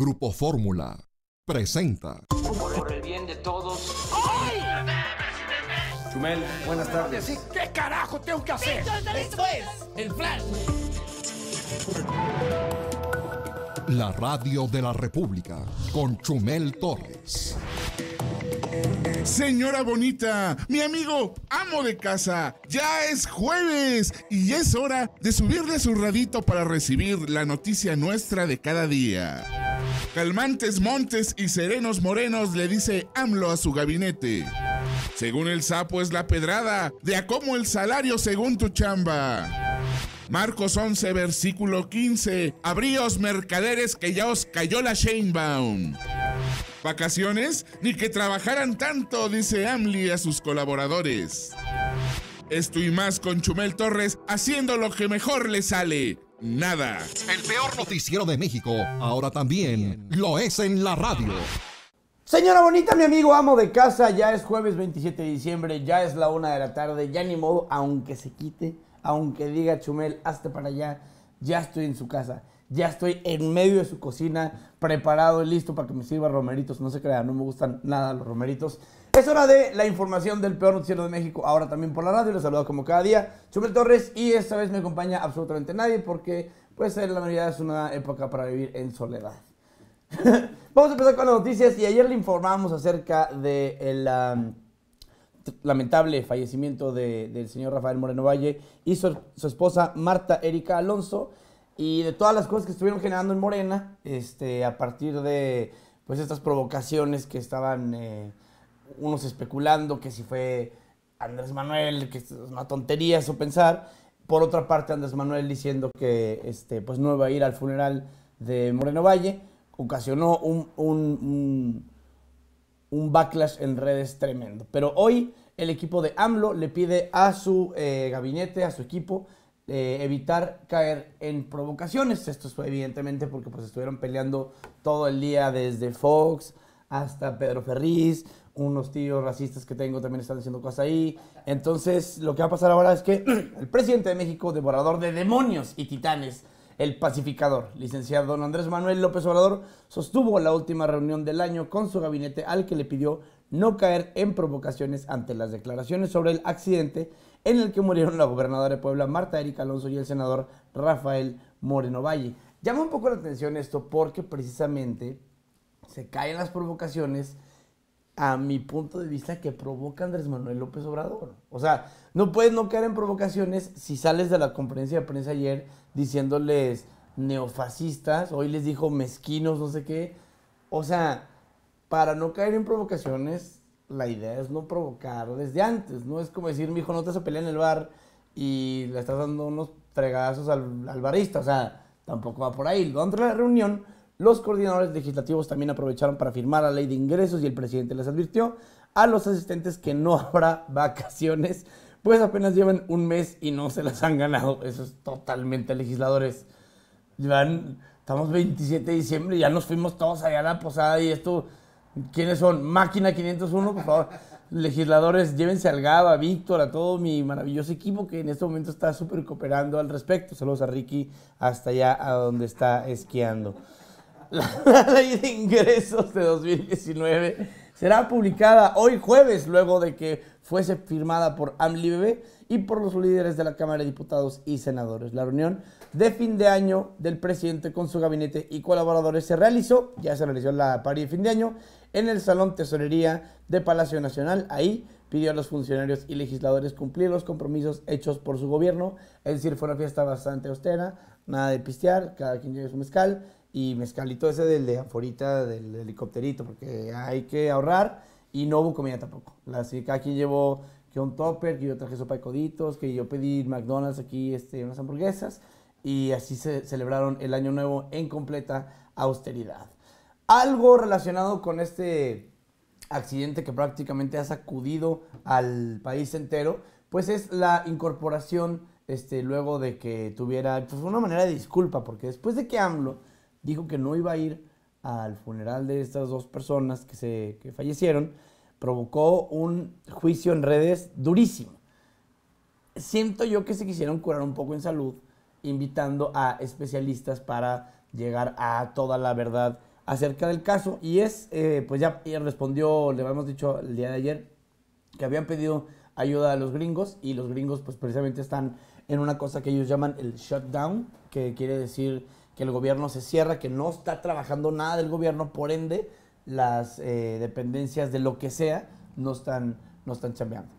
Grupo Fórmula presenta. Por el bien de todos. ¡Ay! Chumel, buenas tardes. ¿Qué carajo tengo que hacer? Esto es el plan... La radio de la República con Chumel Torres. Señora bonita, mi amigo amo de casa, ya es jueves y es hora de subirle su radito para recibir la noticia nuestra de cada día. Calmantes Montes y Serenos Morenos le dice AMLO a su gabinete. Según el sapo es la pedrada, de a cómo el salario según tu chamba. Marcos 11, versículo 15. Abríos mercaderes que ya os cayó la Shanebaum. Vacaciones, ni que trabajaran tanto, dice Amli a sus colaboradores. Estoy más con Chumel Torres haciendo lo que mejor le sale nada. El peor noticiero de México ahora también lo es en la radio. Señora bonita, mi amigo amo de casa, ya es jueves 27 de diciembre, ya es la una de la tarde, ya ni modo, aunque se quite, aunque diga Chumel, hasta para allá, ya estoy en su casa, ya estoy en medio de su cocina, preparado y listo para que me sirva romeritos. No se crean, no me gustan nada los romeritos es hora de la información del peor noticiero de México, ahora también por la radio. Les saludo como cada día, Chumel Torres, y esta vez me acompaña absolutamente nadie porque, pues, la navidad es una época para vivir en soledad. Vamos a empezar con las noticias y ayer le informamos acerca del lamentable fallecimiento del señor Rafael Moreno Valle y su, esposa Marta Erika Alonso y de todas las cosas que estuvieron generando en Morena este, a partir de pues estas provocaciones que estaban... Eh, unos especulando que si fue Andrés Manuel, que es una tontería eso pensar. Por otra parte, Andrés Manuel diciendo que este, pues no iba a ir al funeral de Moreno Valle, ocasionó un, un, backlash en redes tremendo. Pero hoy el equipo de AMLO le pide a su eh, gabinete, a su equipo, eh, evitar caer en provocaciones. Esto fue evidentemente porque pues, estuvieron peleando todo el día desde Fox hasta Pedro Ferriz, unos tíos racistas que tengo también están haciendo cosas ahí. Entonces, lo que va a pasar ahora es que el presidente de México, devorador de demonios y titanes, el pacificador, licenciado don Andrés Manuel López Obrador, sostuvo la última reunión del año con su gabinete al que le pidió no caer en provocaciones ante las declaraciones sobre el accidente en el que murieron la gobernadora de Puebla Marta Erika Alonso y el senador Rafael Moreno Valle. Llama un poco la atención esto porque precisamente se caen las provocaciones, a mi punto de vista, que provoca Andrés Manuel López Obrador. O sea, no puedes no caer en provocaciones si sales de la conferencia de prensa ayer diciéndoles neofascistas, hoy les dijo mezquinos, no sé qué. O sea, para no caer en provocaciones, la idea es no provocar desde antes, ¿no? Es como decir, mijo, no te se pelea en el bar y le estás dando unos fregazos al, al barista, o sea, tampoco va por ahí. Lo la reunión los coordinadores legislativos también aprovecharon para firmar la ley de ingresos y el presidente les advirtió a los asistentes que no habrá vacaciones, pues apenas llevan un mes y no se las han ganado. Eso es totalmente legisladores. estamos 27 de diciembre, ya nos fuimos todos allá a la posada y esto, ¿quiénes son? Máquina 501, por favor. Legisladores, llévense al Gaba, a Víctor, a todo mi maravilloso equipo que en este momento está súper cooperando al respecto. Saludos a Ricky, hasta allá a donde está esquiando. La, ley de ingresos de 2019 será publicada hoy jueves, luego de que fuese firmada por AMLIBB y por los líderes de la Cámara de Diputados y Senadores. La reunión de fin de año del presidente con su gabinete y colaboradores se realizó, ya se realizó la pari de fin de año, en el Salón Tesorería de Palacio Nacional. Ahí pidió a los funcionarios y legisladores cumplir los compromisos hechos por su gobierno. Es decir, fue una fiesta bastante austera, nada de pistear, cada quien lleve su mezcal y mezcalito ese del de aforita del helicópterito, porque hay que ahorrar y no hubo comida tampoco. Así que aquí llevó que un topper, que yo traje sopa de coditos, que yo pedí McDonald's aquí este, unas hamburguesas y así se celebraron el año nuevo en completa austeridad. Algo relacionado con este accidente que prácticamente ha sacudido al país entero, pues es la incorporación este, luego de que tuviera, pues una manera de disculpa, porque después de que AMLO dijo que no iba a ir al funeral de estas dos personas que, se, fallecieron, provocó un juicio en redes durísimo. Siento yo que se quisieron curar un poco en salud, invitando a especialistas para llegar a toda la verdad acerca del caso. Y es, eh, pues ya respondió, le habíamos dicho el día de ayer, que habían pedido ayuda a los gringos y los gringos pues precisamente están en una cosa que ellos llaman el shutdown, que quiere decir que el gobierno se cierra, que no está trabajando nada del gobierno, por ende las eh, dependencias de lo que sea no están, no están chambeando.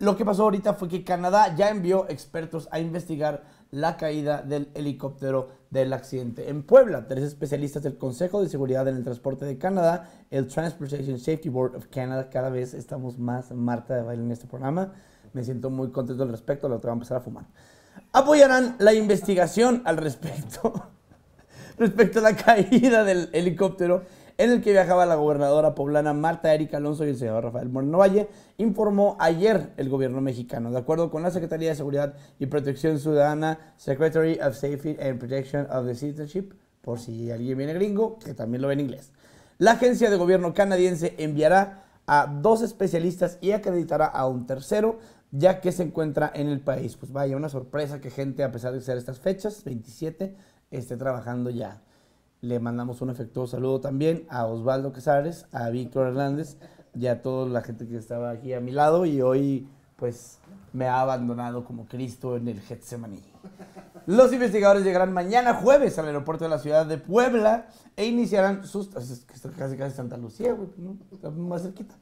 Lo que pasó ahorita fue que Canadá ya envió expertos a investigar la caída del helicóptero del accidente. En Puebla, tres especialistas del Consejo de Seguridad en el Transporte de Canadá, el Transportation Safety Board of Canada, cada vez estamos más Marta de baile en este programa. Me siento muy contento al respecto, la otra va a empezar a fumar. Apoyarán la investigación al respecto. respecto a la caída del helicóptero en el que viajaba la gobernadora poblana Marta Erika Alonso y el senador Rafael Moreno Valle, informó ayer el gobierno mexicano. De acuerdo con la Secretaría de Seguridad y Protección Ciudadana, Secretary of Safety and Protection of the Citizenship, por si alguien viene gringo, que también lo ve en inglés. La agencia de gobierno canadiense enviará a dos especialistas y acreditará a un tercero ya que se encuentra en el país. Pues vaya, una sorpresa que gente, a pesar de ser estas fechas, 27, esté trabajando ya. Le mandamos un afectuoso saludo también a Osvaldo Casares, a Víctor Hernández y a toda la gente que estaba aquí a mi lado y hoy pues me ha abandonado como Cristo en el Getsemaní. Los investigadores llegarán mañana jueves al aeropuerto de la ciudad de Puebla e iniciarán sus... Casi, casi Santa Lucía, güey, pues, más cerquita.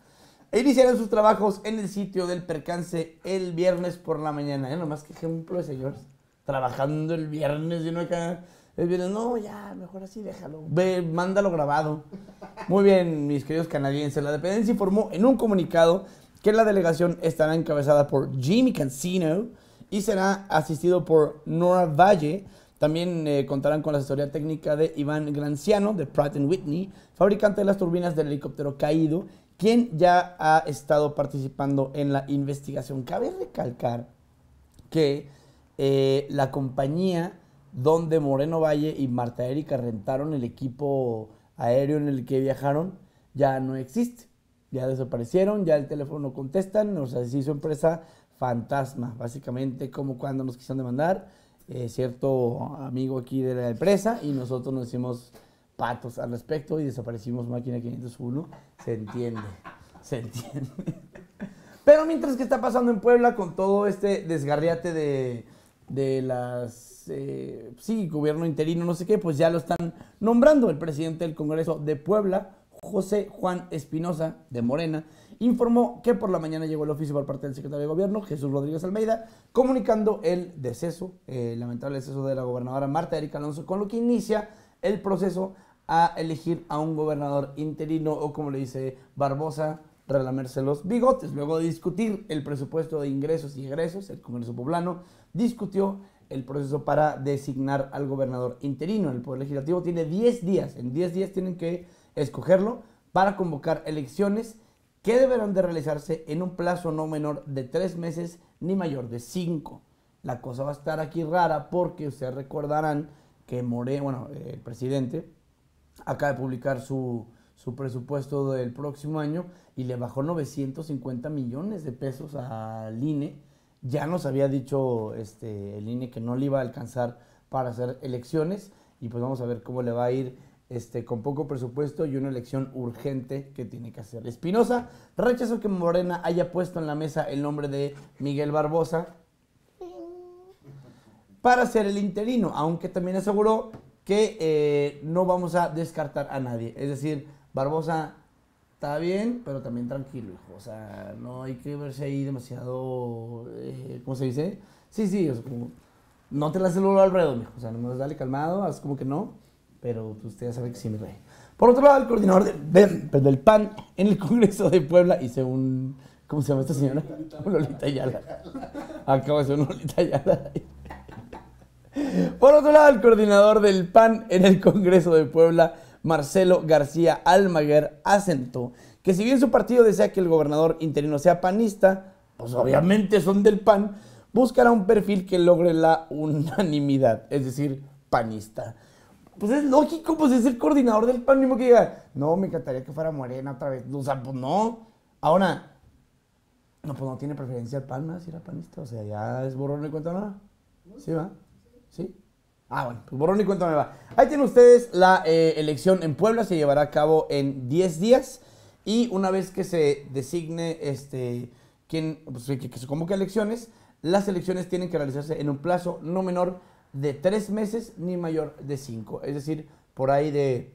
E iniciarán sus trabajos en el sitio del percance el viernes por la mañana. ¿eh? Nomás que ejemplo, de señores. Trabajando el viernes y no acá no, ya, mejor así déjalo. Ve, mándalo grabado. Muy bien, mis queridos canadienses. La dependencia informó en un comunicado que la delegación estará encabezada por Jimmy Cancino y será asistido por Nora Valle. También eh, contarán con la asesoría técnica de Iván Granciano de Pratt Whitney, fabricante de las turbinas del helicóptero caído, quien ya ha estado participando en la investigación. Cabe recalcar que eh, la compañía donde Moreno Valle y Marta Erika rentaron el equipo aéreo en el que viajaron, ya no existe. Ya desaparecieron, ya el teléfono contestan, o sea, se hizo empresa fantasma, básicamente como cuando nos quisieron demandar eh, cierto amigo aquí de la empresa y nosotros nos hicimos patos al respecto y desaparecimos máquina 501, se entiende, se entiende. Pero mientras que está pasando en Puebla con todo este desgarriate de, de las este, sí, gobierno interino, no sé qué, pues ya lo están nombrando. El presidente del Congreso de Puebla, José Juan Espinosa, de Morena, informó que por la mañana llegó el oficio por parte del secretario de Gobierno, Jesús Rodríguez Almeida, comunicando el deceso, lamentable deceso de la gobernadora Marta Erika Alonso, con lo que inicia el proceso a elegir a un gobernador interino o como le dice Barbosa, relamerse los bigotes. Luego de discutir el presupuesto de ingresos y egresos, el Congreso Poblano discutió el proceso para designar al gobernador interino. El Poder Legislativo tiene 10 días. En 10 días tienen que escogerlo para convocar elecciones que deberán de realizarse en un plazo no menor de 3 meses ni mayor de 5. La cosa va a estar aquí rara porque ustedes recordarán que More, bueno, el presidente, acaba de publicar su, su presupuesto del próximo año y le bajó 950 millones de pesos al INE ya nos había dicho este, el INE que no le iba a alcanzar para hacer elecciones y pues vamos a ver cómo le va a ir este, con poco presupuesto y una elección urgente que tiene que hacer. Espinosa rechazó que Morena haya puesto en la mesa el nombre de Miguel Barbosa para ser el interino, aunque también aseguró que eh, no vamos a descartar a nadie. Es decir, Barbosa está bien, pero también tranquilo, hijo. O sea, no hay que verse ahí demasiado, eh, ¿cómo se dice? Sí, sí, o sea, como, no te la celular alrededor mijo. O sea, nomás dale calmado, haz como que no, pero pues usted ya sabe que sí, mi rey. Por otro lado, el coordinador pues, del PAN en el Congreso de Puebla hice un... ¿Cómo se llama esta señora? Lolita yala Acaba de ser una Lolita Ayala. Por otro lado, el coordinador del PAN en el Congreso de Puebla Marcelo García Almaguer, asentó que si bien su partido desea que el gobernador interino sea panista, pues obviamente son del PAN, buscará un perfil que logre la unanimidad, es decir, panista. Pues es lógico, pues es el coordinador del PAN, mismo que diga, no, me encantaría que fuera Morena otra vez. O sea, pues no. Ahora, no, pues no tiene preferencia el PAN, ¿no? si era panista. O sea, ya es borrón y cuenta nada. ¿Sí va? ¿Sí? Ah, bueno, pues borrón y cuenta va. Ahí tienen ustedes la eh, elección en Puebla, se llevará a cabo en 10 días y una vez que se designe este, quien, pues, que se convoque a elecciones, las elecciones tienen que realizarse en un plazo no menor de 3 meses ni mayor de 5. Es decir, por ahí de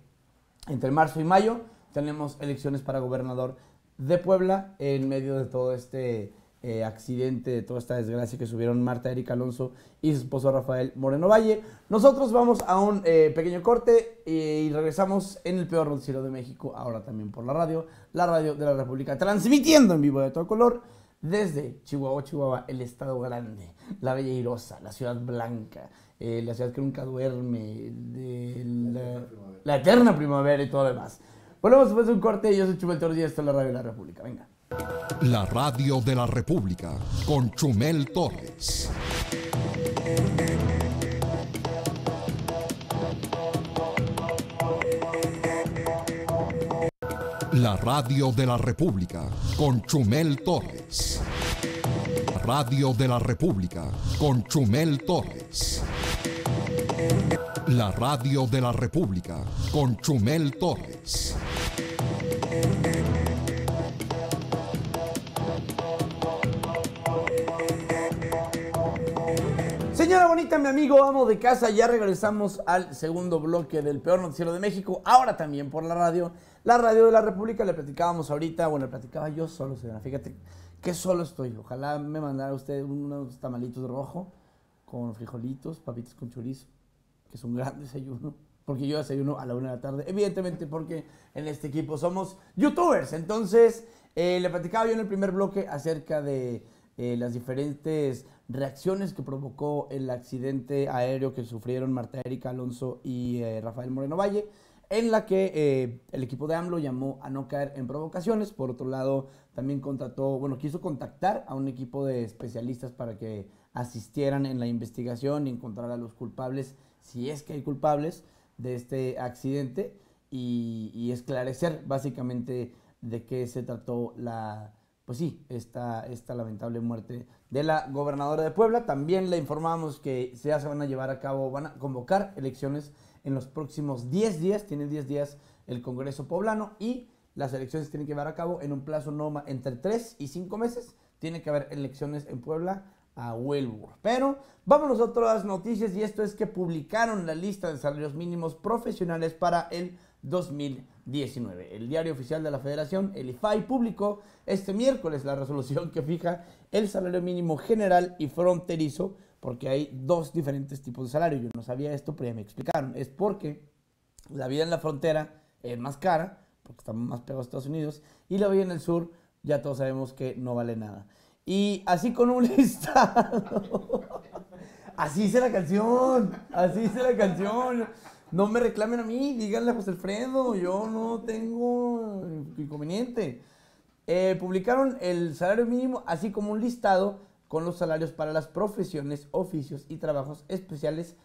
entre marzo y mayo tenemos elecciones para gobernador de Puebla en medio de todo este eh, accidente, de toda esta desgracia que subieron Marta Erika Alonso y su esposo Rafael Moreno Valle. Nosotros vamos a un eh, pequeño corte eh, y regresamos en el peor noticiero de México, ahora también por la radio, la radio de la República, transmitiendo en vivo de todo color desde Chihuahua, Chihuahua, el estado grande, la bella rosa, la ciudad blanca, la ciudad que nunca duerme, de la, eterna la, eterna primavera y todo lo demás. Volvemos a hacer un corte. Yo soy Chumel Torres y esto es la radio de la República. Venga. La radio de la República con Chumel Torres. La radio de la República con Chumel Torres. Radio de la República con Chumel Torres. La radio de la República con Chumel Torres. mi amigo, vamos de casa, ya regresamos al segundo bloque del peor noticiero de México, ahora también por la radio. La radio de la República, le platicábamos ahorita, bueno, le platicaba yo solo, señora, fíjate que solo estoy. Ojalá me mandara usted unos tamalitos de rojo con frijolitos, papitas con chorizo, que es un gran desayuno, porque yo desayuno a la una de la tarde, evidentemente porque en este equipo somos youtubers. Entonces, eh, le platicaba yo en el primer bloque acerca de eh, las diferentes reacciones que provocó el accidente aéreo que sufrieron Marta Erika Alonso y eh, Rafael Moreno Valle, en la que eh, el equipo de AMLO llamó a no caer en provocaciones. Por otro lado, también contrató, bueno, quiso contactar a un equipo de especialistas para que asistieran en la investigación y encontrar a los culpables, si es que hay culpables, de este accidente y, y esclarecer básicamente de qué se trató la pues sí, esta, esta lamentable muerte de la gobernadora de Puebla. También le informamos que ya se van a llevar a cabo, van a convocar elecciones en los próximos 10 días, tiene 10 días el Congreso Poblano y las elecciones tienen que llevar a cabo en un plazo no entre 3 y 5 meses. Tiene que haber elecciones en Puebla a Huelbur. Pero vámonos a otras noticias y esto es que publicaron la lista de salarios mínimos profesionales para el 2020. 19. El diario oficial de la Federación, el IFAI, publicó este miércoles la resolución que fija el salario mínimo general y fronterizo, porque hay dos diferentes tipos de salario. Yo no sabía esto, pero ya me explicaron. Es porque la vida en la frontera es más cara, porque estamos más pegados a Estados Unidos, y la vida en el sur ya todos sabemos que no vale nada. Y así con un listado. así dice la canción, así dice la canción no me reclamen a mí, díganle a José Alfredo, yo no tengo inconveniente. Eh, publicaron el salario mínimo, así como un listado con los salarios para las profesiones, oficios y trabajos especiales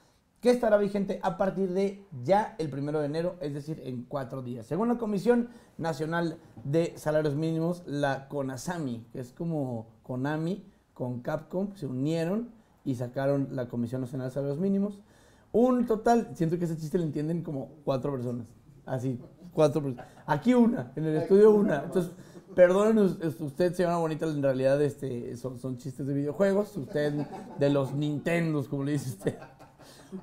que estará vigente a partir de ya el primero de enero, es decir, en cuatro días. Según la Comisión Nacional de Salarios Mínimos, la CONASAMI, que es como Konami con Capcom, se unieron y sacaron la Comisión Nacional de Salarios Mínimos. Un total, siento que ese chiste lo entienden como cuatro personas. Así, cuatro personas. Aquí una, en el estudio una. Entonces, perdonen, usted se llama Bonita, en realidad este, son, chistes de videojuegos, Usted de los Nintendos, como le dice usted.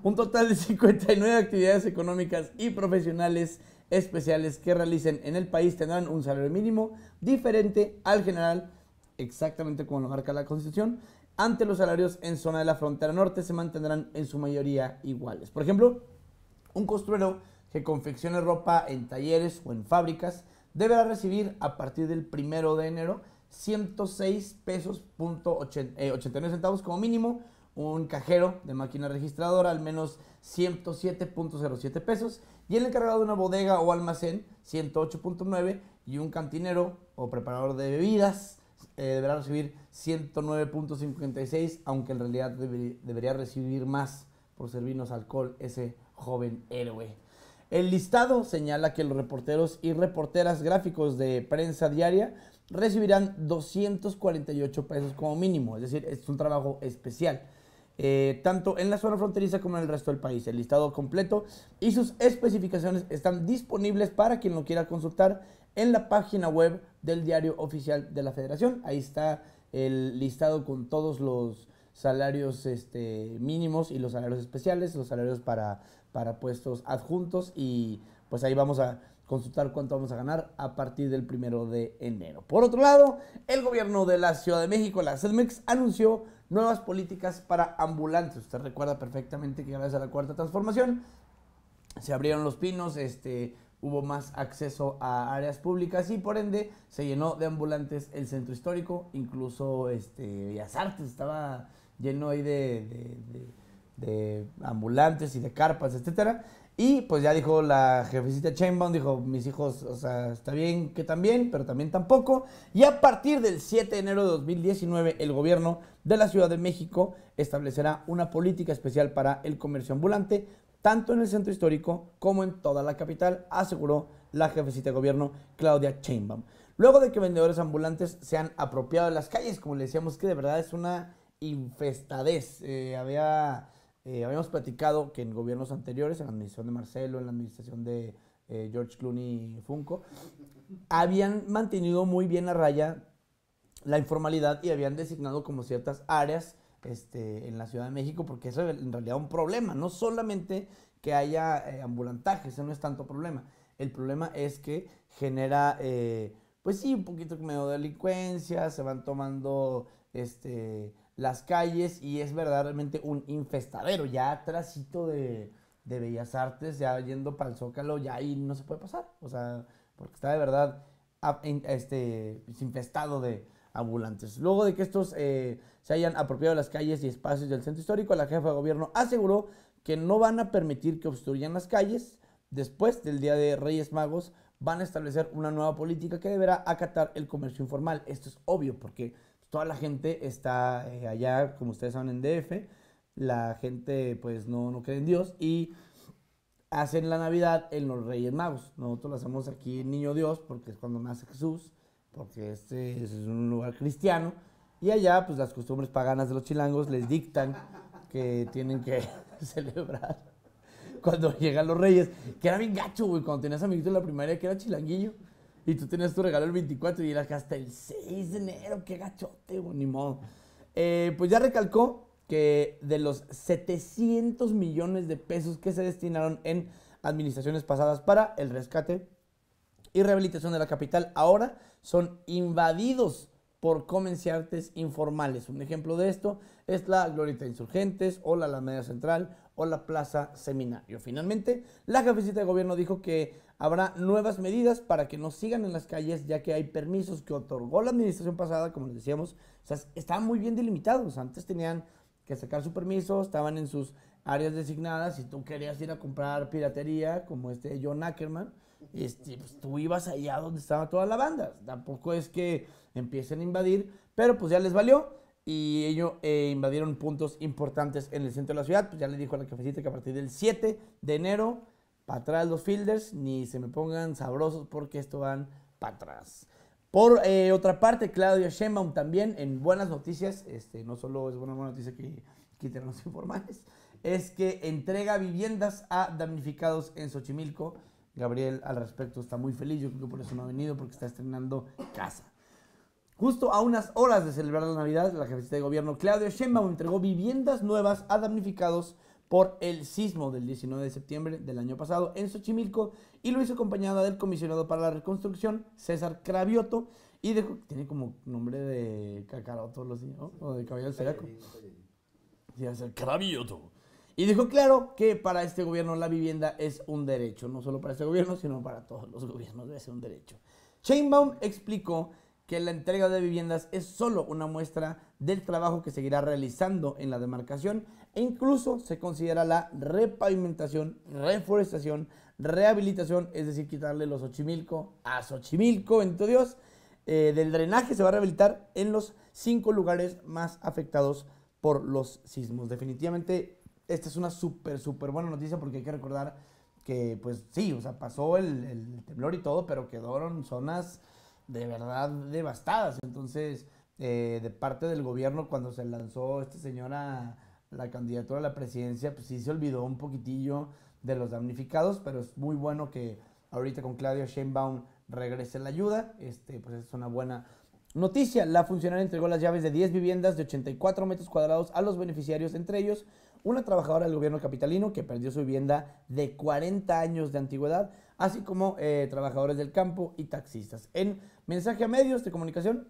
Un total de 59 actividades económicas y profesionales especiales que realicen en el país tendrán un salario mínimo diferente al general, exactamente como lo marca la Constitución, ante los salarios en zona de la frontera norte se mantendrán en su mayoría iguales. Por ejemplo, un costurero que confeccione ropa en talleres o en fábricas deberá recibir a partir del primero de enero 106 pesos 89 eh, centavos como mínimo, un cajero de máquina registradora al menos 107.07 pesos y el encargado de una bodega o almacén 108.9 y un cantinero o preparador de bebidas eh, deberá recibir 109.56, aunque en realidad debería recibir más por servirnos alcohol ese joven héroe. El listado señala que los reporteros y reporteras gráficos de prensa diaria recibirán 248 pesos como mínimo, es decir, es un trabajo especial. Eh, tanto en la zona fronteriza como en el resto del país. El listado completo y sus especificaciones están disponibles para quien lo quiera consultar en la página web del diario oficial de la federación. Ahí está el listado con todos los salarios este, mínimos y los salarios especiales, los salarios para, para puestos adjuntos y pues ahí vamos a consultar cuánto vamos a ganar a partir del primero de enero. Por otro lado, el gobierno de la Ciudad de México, la CEDMEX, anunció nuevas políticas para ambulantes. Usted recuerda perfectamente que gracias a la cuarta transformación se abrieron los pinos, este, hubo más acceso a áreas públicas y por ende se llenó de ambulantes el centro histórico, incluso este, Bellas Artes estaba lleno ahí de, ambulantes y de carpas, etcétera. Y pues ya dijo la jefecita Chainbound, dijo, mis hijos, o sea, está bien que también, pero también tampoco. Y a partir del 7 de enero de 2019, el gobierno de la Ciudad de México establecerá una política especial para el comercio ambulante, tanto en el centro histórico como en toda la capital, aseguró la jefecita de gobierno Claudia Chainbaum. Luego de que vendedores ambulantes se han apropiado de las calles, como le decíamos, que de verdad es una infestadez. Eh, eh, habíamos platicado que en gobiernos anteriores, en la administración de Marcelo, en la administración de eh, George Clooney y Funko, habían mantenido muy bien a raya la informalidad y habían designado como ciertas áreas este, en la Ciudad de México, porque eso es en realidad un problema. No solamente que haya eh, ambulantajes, eso no es tanto problema. El problema es que genera, eh, pues sí, un poquito medio de delincuencia, se van tomando este, las calles y es verdaderamente un infestadero. Ya atrásito de, de Bellas Artes, ya yendo para el Zócalo, ya ahí no se puede pasar. O sea, porque está de verdad este, infestado de, ambulantes. Luego de que estos eh, se hayan apropiado las calles y espacios del centro histórico, la jefa de gobierno aseguró que no van a permitir que obstruyan las calles. Después del Día de Reyes Magos, van a establecer una nueva política que deberá acatar el comercio informal. Esto es obvio porque toda la gente está eh, allá, como ustedes saben, en DF. La gente pues no, no cree en Dios y hacen la Navidad en los Reyes Magos. Nosotros lo hacemos aquí Niño Dios porque es cuando nace Jesús porque este es un lugar cristiano, y allá pues las costumbres paganas de los chilangos les dictan que tienen que celebrar cuando llegan los reyes, que era bien gacho, güey, cuando tenías amiguito en la primaria que era chilanguillo, y tú tenías tu regalo el 24 y era hasta el 6 de enero, qué gachote, güey, ni modo. Eh, pues ya recalcó que de los 700 millones de pesos que se destinaron en administraciones pasadas para el rescate y rehabilitación de la capital ahora son invadidos por comerciantes informales. Un ejemplo de esto es la Glorita Insurgentes o la Alameda Central o la Plaza Seminario. Finalmente, la jefecita de gobierno dijo que habrá nuevas medidas para que no sigan en las calles, ya que hay permisos que otorgó la administración pasada, como les decíamos, o estaban muy bien delimitados. Antes tenían que sacar su permiso, estaban en sus áreas designadas. Si tú querías ir a comprar piratería, como este John Ackerman, este, pues, tú ibas allá donde estaba toda la banda. Tampoco es que empiecen a invadir, pero pues ya les valió. Y ellos eh, invadieron puntos importantes en el centro de la ciudad. Pues ya le dijo a la cafecita que a partir del 7 de enero, para atrás los fielders, ni se me pongan sabrosos porque esto van para atrás. Por eh, otra parte, Claudia Sheinbaum también, en buenas noticias, este, no solo es buena, buena noticia que quiten los informales, es que entrega viviendas a damnificados en Xochimilco Gabriel al respecto está muy feliz, yo creo que por eso no ha venido, porque está estrenando casa. Justo a unas horas de celebrar la Navidad, la jefecita de gobierno Claudia Sheinbaum entregó viviendas nuevas a damnificados por el sismo del 19 de septiembre del año pasado en Xochimilco y lo hizo acompañada del comisionado para la reconstrucción, César Cravioto, y de, tiene como nombre de cacaroto, o de Seraco. César Cravioto. Y dijo claro que para este gobierno la vivienda es un derecho, no solo para este gobierno, sino para todos los gobiernos debe ser un derecho. Chainbaum explicó que la entrega de viviendas es solo una muestra del trabajo que seguirá realizando en la demarcación e incluso se considera la repavimentación, reforestación, rehabilitación, es decir, quitarle los ochimilco a Xochimilco, tu Dios, eh, del drenaje se va a rehabilitar en los cinco lugares más afectados por los sismos. Definitivamente esta es una súper, súper buena noticia porque hay que recordar que, pues sí, o sea, pasó el, temblor y todo, pero quedaron zonas de verdad devastadas. Entonces, eh, de parte del gobierno, cuando se lanzó esta señora la candidatura a la presidencia, pues sí se olvidó un poquitillo de los damnificados, pero es muy bueno que ahorita con Claudia Sheinbaum regrese la ayuda. Este, pues es una buena noticia. La funcionaria entregó las llaves de 10 viviendas de 84 metros cuadrados a los beneficiarios, entre ellos una trabajadora del gobierno capitalino que perdió su vivienda de 40 años de antigüedad, así como eh, trabajadores del campo y taxistas. En mensaje a medios de comunicación,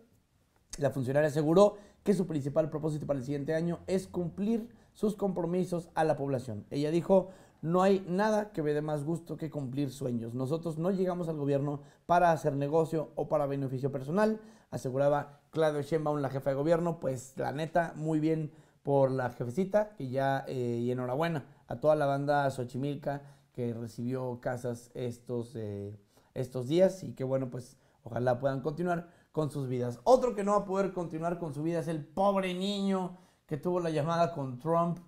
la funcionaria aseguró que su principal propósito para el siguiente año es cumplir sus compromisos a la población. Ella dijo, no hay nada que me dé más gusto que cumplir sueños. Nosotros no llegamos al gobierno para hacer negocio o para beneficio personal, aseguraba Claudio Sheinbaum, la jefa de gobierno, pues la neta, muy bien por la jefecita, y ya, eh, y enhorabuena a toda la banda Xochimilca que recibió casas estos, eh, estos días y que bueno, pues ojalá puedan continuar con sus vidas. Otro que no va a poder continuar con su vida es el pobre niño que tuvo la llamada con Trump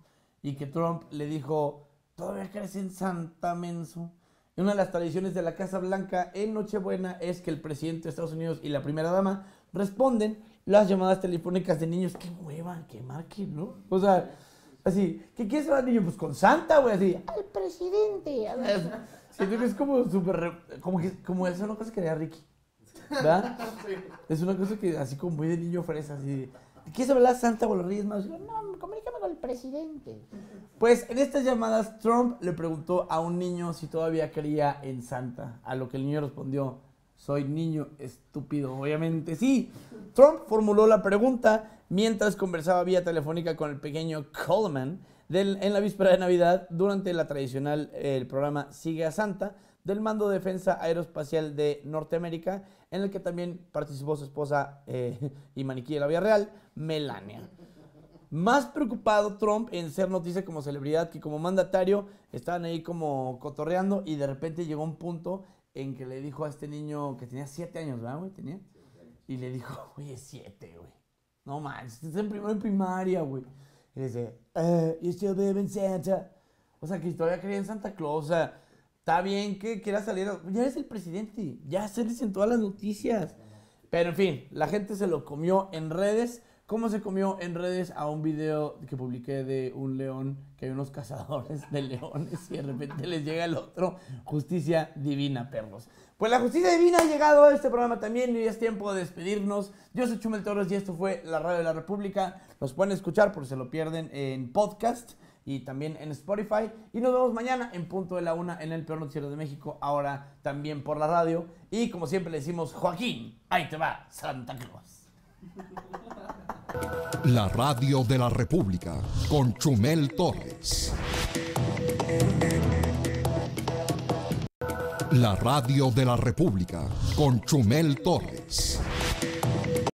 y que Trump le dijo, todavía crees en Santa Menso. Y una de las tradiciones de la Casa Blanca en Nochebuena es que el presidente de Estados Unidos y la primera dama responden las llamadas telefónicas de niños, qué muevan, que marquen, ¿no? O sea, así, ¿qué quieres hablar niño? Pues con Santa, güey, así, al presidente. Siento que es como súper, como que, como es una cosa que haría Ricky, ¿verdad? Es una cosa que así como muy de niño fresa, así, ¿quieres hablar Santa o los Reyes No, comunícame con el presidente. Pues en estas llamadas, Trump le preguntó a un niño si todavía creía en Santa, a lo que el niño respondió, soy niño estúpido, obviamente. Sí, Trump formuló la pregunta mientras conversaba vía telefónica con el pequeño Coleman en la víspera de Navidad durante la tradicional el programa a Santa del Mando de Defensa Aeroespacial de Norteamérica, en el que también participó su esposa eh, y maniquí de la Vía Real, Melania. Más preocupado Trump en ser noticia como celebridad que como mandatario, estaban ahí como cotorreando y de repente llegó un punto en que le dijo a este niño que tenía siete años, ¿verdad, güey? Tenía. Y le dijo, oye, siete, güey. No manches, estás en primaria, güey. Y le dice, uh, eh, you still believe in Santa. O sea, que todavía creía en Santa Claus. O sea, está bien que quiera salir. Ya es el presidente. Ya se les dicen todas las noticias. Pero en fin, la gente se lo comió en redes cómo se comió en redes a un video que publiqué de un león, que hay unos cazadores de leones y de repente les llega el otro. Justicia divina, perros. Pues la justicia divina ha llegado a este programa también y es tiempo de despedirnos. Yo soy Chumel Torres y esto fue La Radio de la República. Los pueden escuchar por si se lo pierden en podcast y también en Spotify. Y nos vemos mañana en punto de la una en el Peor Noticiero de México, ahora también por la radio. Y como siempre le decimos, Joaquín, ahí te va, Santa Cruz. La radio de la República con Chumel Torres. La radio de la República con Chumel Torres.